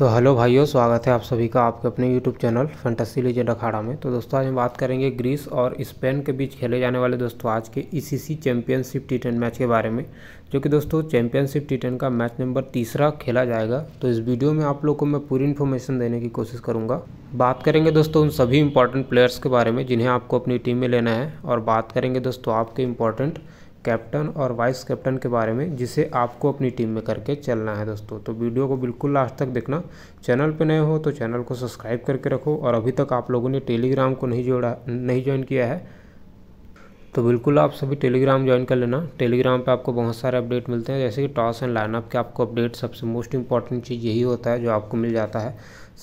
तो हेलो भाइयों स्वागत है आप सभी का आपके अपने YouTube channel fantasy legend Akhada में तो दोस्तों आज हम बात करेंगे ग्रीस और स्पेन के बीच खेले जाने वाले दोस्तों आज के ECC championship T ten match के बारे में जो कि दोस्तों चैंपियनशिप टी टेन का मैच नंबर तीसरा खेला जाएगा तो इस वीडियो में आप लोग को मैं पूरी इन्फॉर्मेशन देने की कोशिश करूँगा बात करेंगे दोस्तों उन सभी इंपॉर्टेंट प्लेयर्स के बारे में जिन्हें आपको अपनी टीम में लेना है और बात करेंगे दोस्तों आपके इंपॉर्टेंट कैप्टन और वाइस कैप्टन के बारे में जिसे आपको अपनी टीम में करके चलना है दोस्तों तो वीडियो को बिल्कुल लास्ट तक देखना चैनल पर नए हो तो चैनल को सब्सक्राइब करके रखो और अभी तक आप लोगों ने टेलीग्राम को नहीं जोड़ा नहीं ज्वाइन किया है तो बिल्कुल आप सभी टेलीग्राम ज्वाइन कर लेना टेलीग्राम पे आपको बहुत सारे अपडेट मिलते हैं जैसे कि टॉस एंड लाइनअप के आपको अपडेट सबसे मोस्ट इंपॉर्टेंट चीज़ यही होता है जो आपको मिल जाता है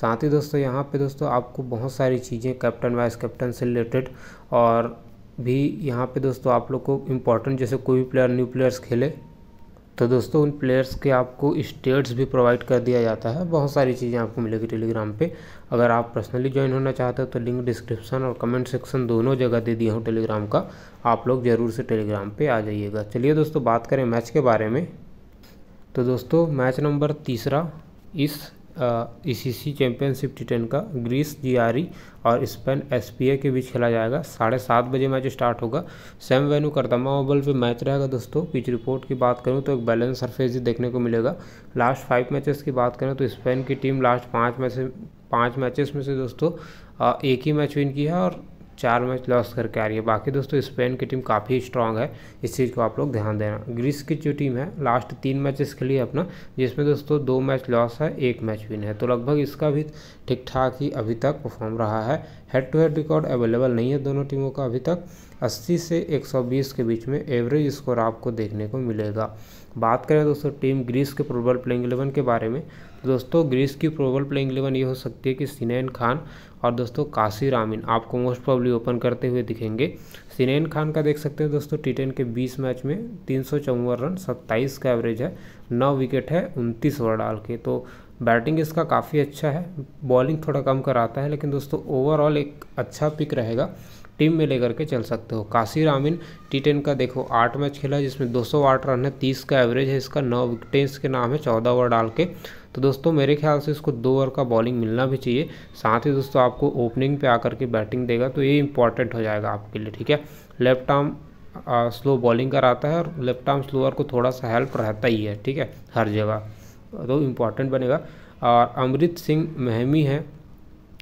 साथ ही दोस्तों यहाँ पे दोस्तों आपको बहुत सारी चीज़ें कैप्टन वाइस कैप्टन से रिलेटेड और भी यहाँ पे दोस्तों आप लोग को इम्पोर्टेंट जैसे कोई भी प्लेयर न्यू प्लेयर्स खेले तो दोस्तों उन प्लेयर्स के आपको स्टेट्स भी प्रोवाइड कर दिया जाता है बहुत सारी चीज़ें आपको मिलेगी टेलीग्राम पे अगर आप पर्सनली ज्वाइन होना चाहते हो तो लिंक डिस्क्रिप्शन और कमेंट सेक्शन दोनों जगह दे दिया हूँ टेलीग्राम का आप लोग ज़रूर से टेलीग्राम पर आ जाइएगा चलिए दोस्तों बात करें मैच के बारे में तो दोस्तों मैच नंबर तीसरा इस ईसीसी चैंपियनशिप टी टेन का ग्रीस जीआरई e और स्पेन एसपीए के बीच खेला जाएगा साढ़े सात बजे मैच स्टार्ट होगा सेम वेन्यू करदमा ओबल पे मैच रहेगा दोस्तों पिच रिपोर्ट की बात करूँ तो एक बैलेंस सरफेस ही देखने को मिलेगा लास्ट फाइव मैचेस की बात करें तो स्पेन की टीम लास्ट पाँच मैच पाँच मैचेस में से दोस्तों एक ही मैच विन की है और चार मैच लॉस करके आ रही है बाकी दोस्तों स्पेन की टीम काफ़ी स्ट्रांग है इस चीज़ को आप लोग ध्यान देना ग्रीस की जो टीम है लास्ट तीन मैचेस के लिए अपना जिसमें दोस्तों दो मैच लॉस है एक मैच विन है तो लगभग इसका भी ठीक ठाक ही अभी तक परफॉर्म रहा है head to head record available नहीं है दोनों टीमों का अभी तक अस्सी से एक के बीच में एवरेज स्कोर आपको देखने को मिलेगा बात करें दोस्तों टीम ग्रीस के प्रोबल प्लेइंग इलेवन के बारे में तो दोस्तों ग्रीस की प्रोबल प्लेइंग इलेवन ये हो सकती है कि सिनेन खान और दोस्तों काशी आमिन आपको मोस्ट प्रॉब्ली ओपन करते हुए दिखेंगे सिनेन खान का देख सकते हैं दोस्तों टी के बीस मैच में तीन रन सत्ताईस का एवरेज है नौ विकेट है उनतीस ओवर डाल के तो बैटिंग इसका काफ़ी अच्छा है बॉलिंग थोड़ा कम कराता है लेकिन दोस्तों ओवरऑल एक अच्छा पिक रहेगा टीम में लेकर के चल सकते हो कासिर आमिन टी टेन का देखो आठ मैच खेला जिसमें सौ आठ रन है तीस का एवरेज है इसका नौ विकटेंस के नाम है चौदह ओवर डाल के तो दोस्तों मेरे ख्याल से इसको दो ओवर का बॉलिंग मिलना भी चाहिए साथ ही दोस्तों आपको ओपनिंग पे आकर के बैटिंग देगा तो ये इंपॉर्टेंट हो जाएगा आपके लिए ठीक है लेफ्ट आर्म स्लो बॉलिंग कराता है और लेफ्ट आर्म स्लोअर को थोड़ा सा हेल्प रहता ही है ठीक है हर जगह तो इम्पॉर्टेंट बनेगा और अमृत सिंह महमी है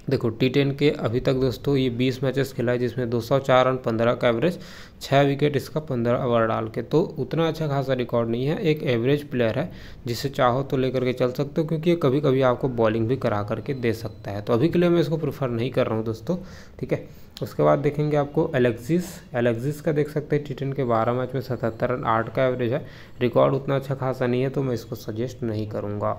देखो टी टेन के अभी तक दोस्तों ये बीस मैचेस खेला है जिसमें दो सौ चार रन पंद्रह का एवरेज छः विकेट इसका पंद्रह ओवर डाल के तो उतना अच्छा खासा रिकॉर्ड नहीं है एक एवरेज प्लेयर है जिसे चाहो तो लेकर के चल सकते हो क्योंकि ये कभी कभी आपको बॉलिंग भी करा करके दे सकता है तो अभी के लिए मैं इसको प्रेफर नहीं कर रहा हूँ दोस्तों ठीक है उसके बाद देखेंगे आपको एलेक्सिस एलेक्सिस का देख सकते हैं टी टेन के बारह मैच में सतहत्तर रन आठ का एवरेज है रिकॉर्ड उतना अच्छा खासा नहीं है तो मैं इसको सजेस्ट नहीं करूँगा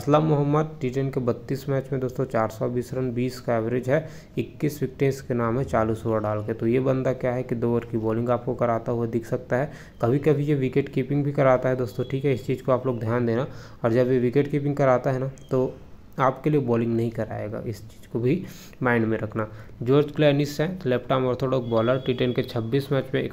असलम मोहम्मद टी टेन के बत्तीस मैच में दोस्तों चार सौ बीस रन बीस का एवरेज है इक्कीस विकटें इसके नाम है चालीस ओवर डाल के तो ये बंदा क्या है कि दो ओवर की बॉलिंग आपको कराता हुआ दिख सकता है कभी कभी ये विकेट कीपिंग भी कराता है दोस्तों ठीक है इस चीज़ को आप लोग ध्यान देना और जब ये विकेट कीपिंग कराता है ना तो आपके लिए बॉलिंग नहीं कराएगा इस चीज़ को भी माइंड में रखना जॉर्ज क्लैनिस है left arm orthodox bowler T के 26 मैच में एक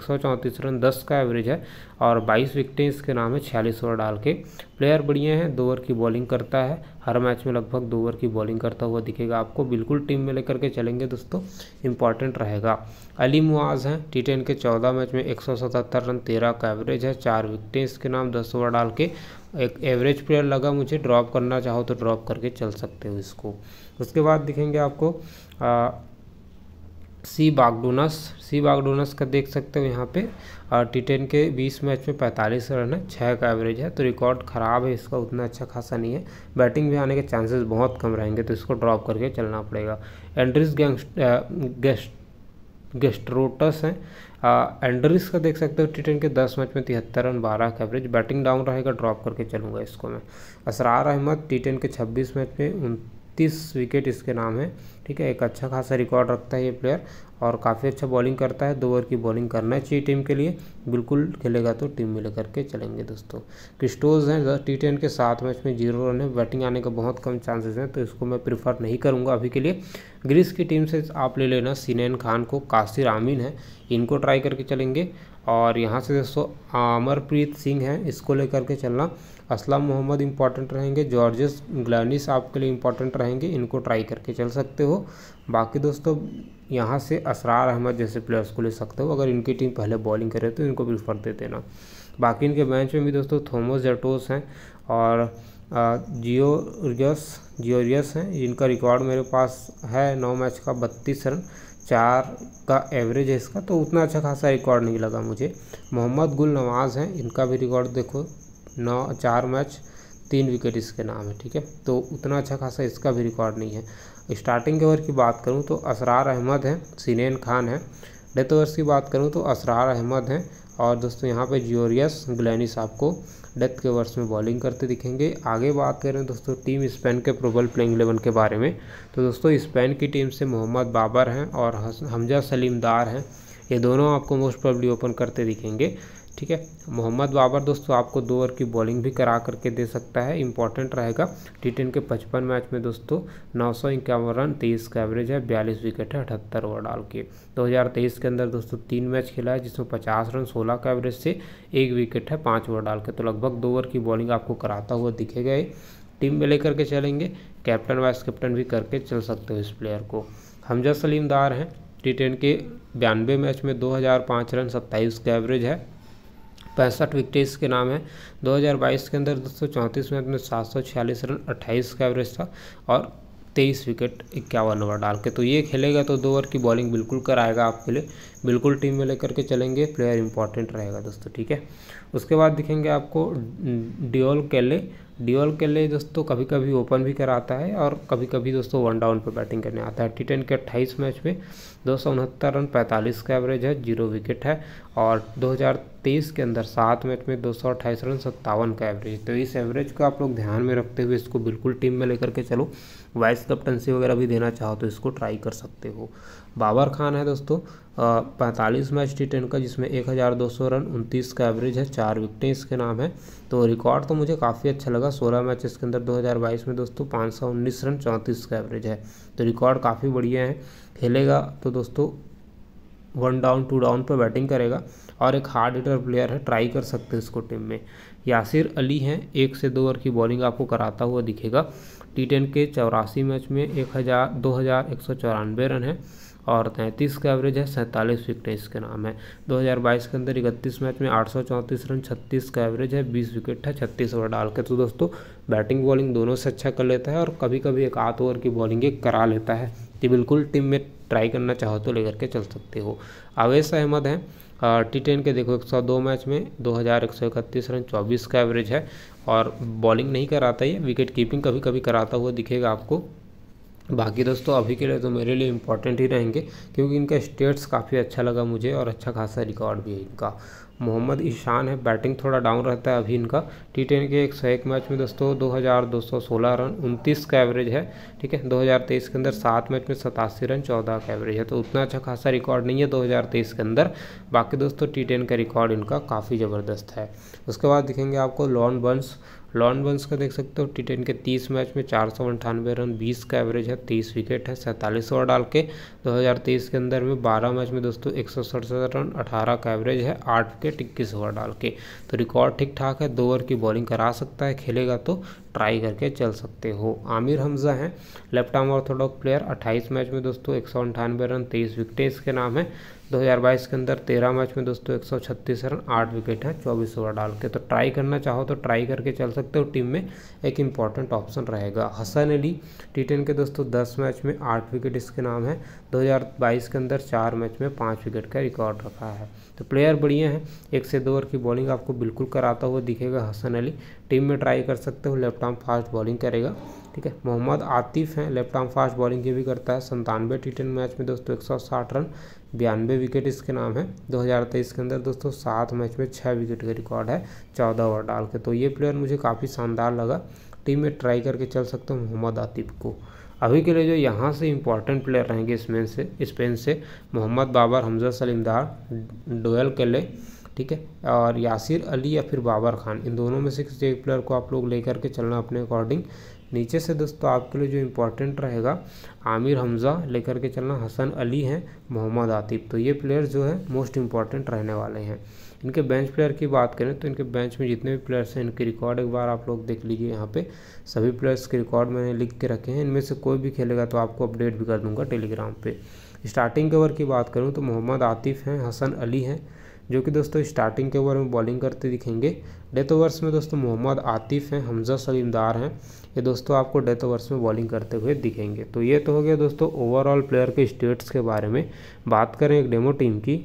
रन 10 का एवरेज है और 22 विकटें इसके नाम है छियालीस ओवर डाल के प्लेयर बढ़िया हैं दो ओवर की बॉलिंग करता है हर मैच में लगभग दो ओवर की बॉलिंग करता हुआ दिखेगा आपको बिल्कुल टीम में लेकर के चलेंगे दोस्तों इंपॉर्टेंट रहेगा अली मुआज़ हैं टी टेन के चौदह मैच में एक रन तेरह का एवरेज है चार विकटें इसके नाम दस ओवर डाल के एक एवरेज प्लेयर लगा मुझे ड्रॉप करना चाहो तो ड्रॉप करके चल सकते हो इसको उसके बाद दिखेंगे आपको आ, सी बागडोनस सी बागडोनस का देख सकते हो यहाँ पे और टी टेन के 20 मैच में 45 रन है छः का एवरेज है तो रिकॉर्ड ख़राब है इसका उतना अच्छा खासा नहीं है बैटिंग भी आने के चांसेस बहुत कम रहेंगे तो इसको ड्रॉप करके चलना पड़ेगा एंड्रिस गेस्ट गेस्ट्रोटस हैं एंड्रिस का देख सकते हो टी टेन के दस मैच में तिहत्तर रन बारह का एवरेज बैटिंग डाउन रहेगा ड्रॉप करके चलूँगा इसको मैं असरार अहमद टी टेन के छब्बीस मैच में उन बत्तीस विकेट इसके नाम है ठीक है एक अच्छा खासा रिकॉर्ड रखता है ये प्लेयर और काफ़ी अच्छा बॉलिंग करता है दो ओवर की बॉलिंग करना चाहिए टीम के लिए बिल्कुल खेलेगा तो टीम में लेकर के चलेंगे दोस्तों क्रिस्टोज हैं टी टेन के सात मैच में जीरो रन है बैटिंग आने का बहुत कम चांसेस हैं तो इसको मैं प्रीफर नहीं करूँगा अभी के लिए ग्रीस की टीम से आप ले लेना सीनैन खान को कासिर आमीन है इनको ट्राई करके चलेंगे और यहाँ से दोस्तों अमरप्रीत सिंह हैं इसको लेकर के चलना असलम मोहम्मद इंपॉर्टेंट रहेंगे जॉर्जेस ग्लानिस आपके लिए इंपॉर्टेंट रहेंगे इनको ट्राई करके चल सकते हो बाकी दोस्तों यहाँ से असरार अहमद जैसे प्लेयर्स को ले सकते हो अगर इनकी टीम पहले बॉलिंग करे तो इनको प्रीफर दे देना बाकी इनके बैच में भी दोस्तों थोमस जेटोस हैं और जियो रियस जियो रियस हैं जिनका रिकॉर्ड मेरे पास है नौ मैच का बत्तीस रन चार का एवरेज है इसका तो उतना अच्छा खासा रिकॉर्ड नहीं लगा मुझे मोहम्मद गुल नवाज़ हैं इनका भी रिकॉर्ड देखो नौ चार मैच तीन विकेट इसके नाम है ठीक है तो उतना अच्छा खासा इसका भी रिकॉर्ड नहीं है स्टार्टिंग के ओवर की बात करूँ तो असरार अहमद हैं सीनेन खान हैं डेथ ओवर्स की बात करूँ तो असरार अहमद हैं और दोस्तों यहाँ पे जियोरियस ग्लैनिस आपको डेथ के ओवर्स में बॉलिंग करते दिखेंगे आगे बात करें दोस्तों टीम स्पेन के प्रोबल प्लेइंग इलेवन के बारे में तो दोस्तों स्पेन की टीम से मोहम्मद बाबर हैं और हमजा सलीमदार हैं ये दोनों आपको मोस्ट प्रॉब्ली ओपन करते दिखेंगे ठीक है मोहम्मद बाबर दोस्तों आपको दो ओवर की बॉलिंग भी करा करके दे सकता है इंपॉर्टेंट रहेगा टी टेन के पचपन मैच में दोस्तों नौ सौ इक्यावन रन तेईस का एवरेज है बयालीस विकेट है अठहत्तर ओवर डाल के दो हज़ार तेईस के अंदर दोस्तों तीन मैच खेला है जिसमें पचास रन सोलह का एवरेज से एक विकेट है पाँच ओवर डाल के तो लगभग दो ओवर की बॉलिंग आपको कराता हुआ दिखेगा ये टीम में लेकर के चलेंगे कैप्टन वाइस कैप्टन भी करके चल सकते हो इस प्लेयर को हमजा सलीमदार हैं टी टेन के बयानवे मैच में 2005 रन 27 का एवरेज है पैंसठ विकटेज के नाम है 2022 के अंदर दोस्तों चौंतीस मैच में सात सौ छियालीस रन अट्ठाईस का एवरेज था और तेईस विकेट इक्यावन ओवर डाल के तो ये खेलेगा तो दो ओवर की बॉलिंग बिल्कुल कराएगा आपके लिए बिल्कुल टीम में लेकर के चलेंगे प्लेयर इंपॉर्टेंट रहेगा दोस्तों ठीक है उसके बाद दिखेंगे आपको डिओल केले डिओल केले दोस्तों कभी कभी ओपन भी कराता है और कभी कभी दोस्तों वन डाउन पर बैटिंग करने आता है टी के अट्ठाईस मैच में दो रन पैंतालीस का एवरेज है जीरो विकेट है और दो के अंदर सात मैच में दो रन सत्तावन का एवरेज तो इस एवरेज को आप लोग ध्यान में रखते हुए इसको बिल्कुल टीम में लेकर के चलो वाइस कैप्टनसी वगैरह भी देना चाहो तो इसको ट्राई कर सकते हो बाबर खान है दोस्तों पैंतालीस मैच टी टेन का जिसमें एक हज़ार दो सौ रन उनतीस का एवरेज है चार विकटें इसके नाम है तो रिकॉर्ड तो मुझे काफ़ी अच्छा लगा सोलह मैच इसके अंदर दो हज़ार बाईस में दोस्तों पाँच सौ उन्नीस रन चौंतीस का एवरेज है तो रिकॉर्ड काफ़ी बढ़िया है खेलेगा तो दोस्तों वन डाउन टू डाउन पर बैटिंग करेगा और एक हार्ड हिटर प्लेयर है ट्राई कर सकते हैं इसको टीम में यासिर अली हैं एक से दो ओवर की बॉलिंग आपको कराता हुआ दिखेगा टी टेन के चौरासी मैच में एक हज़ार दो हज़ार एक सौ रन है और तैंतीस का एवरेज है सैंतालीस विकेट इसके नाम है 2022 के अंदर इकतीस मैच में आठ रन छत्तीस का एवरेज है बीस विकेट है छत्तीस ओवर डाल के तो दोस्तों बैटिंग बॉलिंग दोनों से अच्छा कर लेता है और कभी कभी एक आठ ओवर की बॉलिंग एक करा लेता है कि बिल्कुल टीम में ट्राई करना चाहो तो लेकर के चल सकते हो आवेश अहमद हैं टी टेन के देखो 102 मैच में 2131 रन 24 का एवरेज है और बॉलिंग नहीं कराता ये विकेट कीपिंग कभी कभी कराता हुआ दिखेगा आपको बाकी दोस्तों अभी के लिए तो मेरे लिए इम्पॉर्टेंट ही रहेंगे क्योंकि इनका स्टेट्स काफ़ी अच्छा लगा मुझे और अच्छा खासा रिकॉर्ड भी है इनका मोहम्मद ईशान है बैटिंग थोड़ा डाउन रहता है अभी इनका टी टेन के एक सौ एक मैच में दोस्तों दो हज़ार दो सौ सोलह रन उनतीस का एवरेज है ठीक है दो हज़ार तेईस के अंदर सात मैच में सतासी रन चौदह का एवरेज है तो उतना अच्छा खासा रिकॉर्ड नहीं है दो हज़ार तेईस के अंदर बाकी दोस्तों टी टेन का रिकॉर्ड इनका काफ़ी ज़बरदस्त है उसके बाद दिखेंगे आपको लॉन बंस लॉन बंस का देख सकते हो टी टेन के 30 मैच में चार सौ अंठानवे रन 20 का एवरेज है 30 विकेट है सैंतालीस ओवर डाल के 2023 के अंदर में 12 मैच में दोस्तों एक रन 18 का एवरेज है 8 विकेट इक्कीस ओवर डाल के तो रिकॉर्ड ठीक ठाक है दो ओवर की बॉलिंग करा सकता है खेलेगा तो ट्राई करके चल सकते हो आमिर हमजा हैं left arm orthodox player 28 match में दोस्तों एक रन तेईस विकेट इसके नाम है 2022 के अंदर 13 मैच में दोस्तों 136 रन आठ विकेट हैं 24 ओवर डाल के तो ट्राई करना चाहो तो ट्राई करके चल सकते हो टीम में एक इम्पॉर्टेंट ऑप्शन रहेगा हसन अली टी के दोस्तों 10 मैच में आठ विकेट इसके नाम है 2022 के अंदर चार मैच में पाँच विकेट का रिकॉर्ड रखा है तो प्लेयर बढ़िया हैं एक से दो ओवर की बॉलिंग आपको बिल्कुल कराता हुआ दिखेगा हसन अली टीम में ट्राई कर सकते हो लेफ्ट आर्म फास्ट बॉलिंग करेगा ठीक है मोहम्मद आतिफ हैं लेफ्ट आर्म फास्ट बॉलिंग की भी करता है संतानवे टी मैच में दोस्तों एक रन बयानवे विकेट इसके नाम है 2023 के अंदर दोस्तों सात मैच में छः विकेट का रिकॉर्ड है चौदह ओवर डाल के तो ये प्लेयर मुझे काफ़ी शानदार लगा टीम में ट्राई करके चल सकते हैं मोहम्मद आतिफ को अभी के लिए जो यहाँ से इम्पॉर्टेंट प्लेयर रहेंगे इसमें से स्पेन से मोहम्मद बाबर हमजा सलीमदार डोयल केले ठीक है और यासिर अली या फिर बाबर खान इन दोनों में से किसी एक प्लेयर को आप लोग लेकर के चलना अपने अकॉर्डिंग नीचे से दोस्तों आपके लिए जो इम्पोर्टेंट रहेगा आमिर हमज़ा लेकर के चलना हसन अली हैं मोहम्मद आतिफ तो ये प्लेयर्स जो है मोस्ट इम्पॉर्टेंट रहने वाले हैं इनके बेंच प्लेयर की बात करें तो इनके बेंच में जितने भी प्लेयर्स हैं इनके रिकॉर्ड एक बार आप लोग देख लीजिए यहाँ पे सभी प्लेयर्स के रिकॉर्ड मैंने लिख के रखे हैं इनमें से कोई भी खेलेगा तो आपको अपडेट भी कर दूंगा टेलीग्राम पर स्टार्टिंग के ओवर की बात करूँ तो मोहम्मद आतिफ हैं हसन अली हैं जो कि दोस्तों स्टार्टिंग के ओवर में बॉलिंग करते दिखेंगे डेथ ओवर्स में दोस्तों मोहम्मद आतिफ हैं हमजा सलीमदार हैं ये दोस्तों आपको डेथ ओवर्स में बॉलिंग करते हुए दिखेंगे तो ये तो हो गया दोस्तों ओवरऑल प्लेयर के स्टेट्स के बारे में बात करें एक डेमो टीम की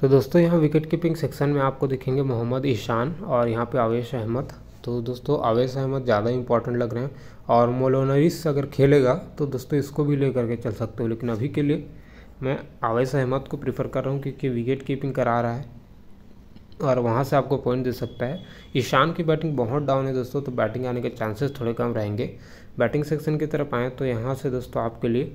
तो दोस्तों यहाँ विकेट कीपिंग सेक्शन में आपको दिखेंगे मोहम्मद ईशान और यहाँ पे आवेश अहमद तो दोस्तों आवेश अहमद ज़्यादा इंपॉर्टेंट लग रहे हैं और मोलोनरिस अगर खेलेगा तो दोस्तों इसको भी ले करके चल सकते हो लेकिन अभी के लिए मैं अवैस अहमद को प्रीफर कर रहा हूँ क्योंकि विकेट कीपिंग करा रहा है और वहाँ से आपको पॉइंट दे सकता है ईशान की बैटिंग बहुत डाउन है दोस्तों तो बैटिंग आने के चांसेस थोड़े कम रहेंगे बैटिंग सेक्शन की तरफ आएँ तो यहाँ से दोस्तों आपके लिए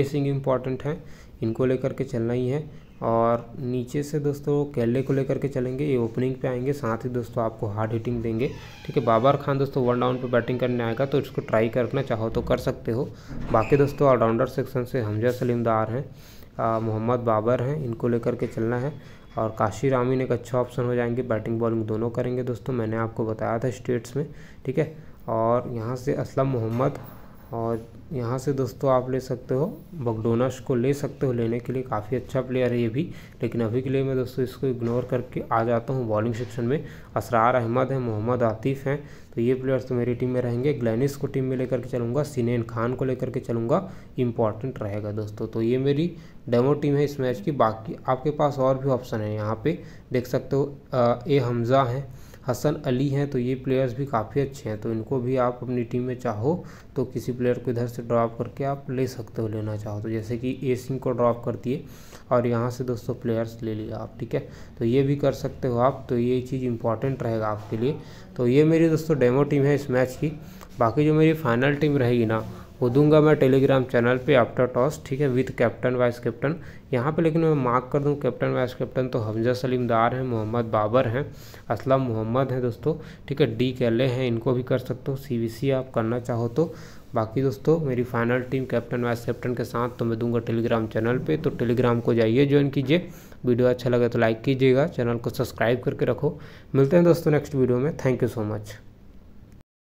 ए सिंह इम्पॉर्टेंट हैं इनको लेकर के चलना ही है और नीचे से दोस्तों केले को लेकर के चलेंगे ये ओपनिंग पे आएंगे साथ ही दोस्तों आपको हार्ड हिटिंग देंगे ठीक है बाबर खान दोस्तों वन डाउन पे बैटिंग करने आएगा तो इसको ट्राई करना चाहो तो कर सकते हो बाकी दोस्तों ऑलराउंडर सेक्शन से हमजा सलीम दार हैं मोहम्मद बाबर हैं इनको लेकर के चलना है और काशी रामीन एक अच्छा ऑप्शन हो जाएंगे बैटिंग बॉलिंग दोनों करेंगे दोस्तों मैंने आपको बताया था स्टेट्स में ठीक है और यहाँ से असलम मोहम्मद और यहाँ से दोस्तों आप ले सकते हो बगडोनस को ले सकते हो लेने के लिए काफ़ी अच्छा प्लेयर है ये भी लेकिन अभी के लिए मैं दोस्तों इसको इग्नोर करके आ जाता हूँ बॉलिंग सेक्शन में असरार अहमद है मोहम्मद आतिफ़ हैं तो ये प्लेयर्स तो मेरी टीम में रहेंगे ग्लैनिस को टीम में लेकर के चलूँगा सिनेन खान को लेकर के चलूँगा इंपॉर्टेंट रहेगा दोस्तों तो ये मेरी डेमो टीम है इस मैच की बाकी आपके पास और भी ऑप्शन है यहाँ पर देख सकते हो ए हमज़ा हैं हसन अली हैं तो ये प्लेयर्स भी काफ़ी अच्छे हैं तो इनको भी आप अपनी टीम में चाहो तो किसी प्लेयर को इधर से ड्रॉप करके आप ले सकते हो लेना चाहो तो जैसे कि ए सिंह को ड्रॉप कर दिए और यहाँ से दोस्तों प्लेयर्स ले लिया आप ठीक है तो ये भी कर सकते हो आप तो ये चीज़ इंपॉर्टेंट रहेगा आपके लिए तो ये मेरी दोस्तों डेमो टीम है इस मैच की बाकी जो मेरी फाइनल टीम रहेगी ना वो दूंगा मैं टेलीग्राम चैनल पे आफ्टर टॉस ठीक है विथ कैप्टन वाइस कैप्टन यहाँ पे लेकिन मैं मार्क कर दूँ कैप्टन वाइस कैप्टन तो हमजा सलीम दार हैं मोहम्मद बाबर हैं असलम मोहम्मद हैं दोस्तों ठीक है डी कैले हैं इनको भी कर सकते हो सी आप करना चाहो तो बाकी दोस्तों मेरी final team captain vice captain के साथ तो मैं दूंगा टेलीग्राम चैनल पे तो टेलीग्राम को जाइए ज्वाइन कीजिए वीडियो अच्छा लगे तो लाइक कीजिएगा चैनल को सब्सक्राइब करके रखो मिलते हैं दोस्तों नेक्स्ट वीडियो में थैंक यू सो मच